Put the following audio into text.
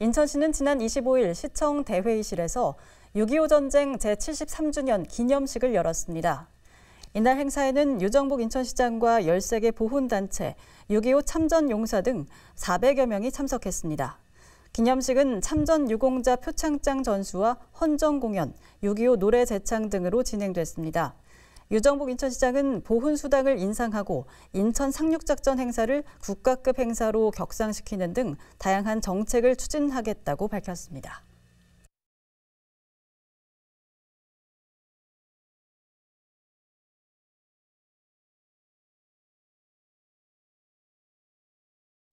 인천시는 지난 25일 시청 대회의실에서 6.25 전쟁 제73주년 기념식을 열었습니다. 이날 행사에는 유정복 인천시장과 13개 보훈단체, 6.25 참전용사 등 400여 명이 참석했습니다. 기념식은 참전 유공자 표창장 전수와 헌정 공연, 6.25 노래 재창 등으로 진행됐습니다. 유정복 인천시장은 보훈수당을 인상하고 인천 상륙작전 행사를 국가급 행사로 격상시키는 등 다양한 정책을 추진하겠다고 밝혔습니다.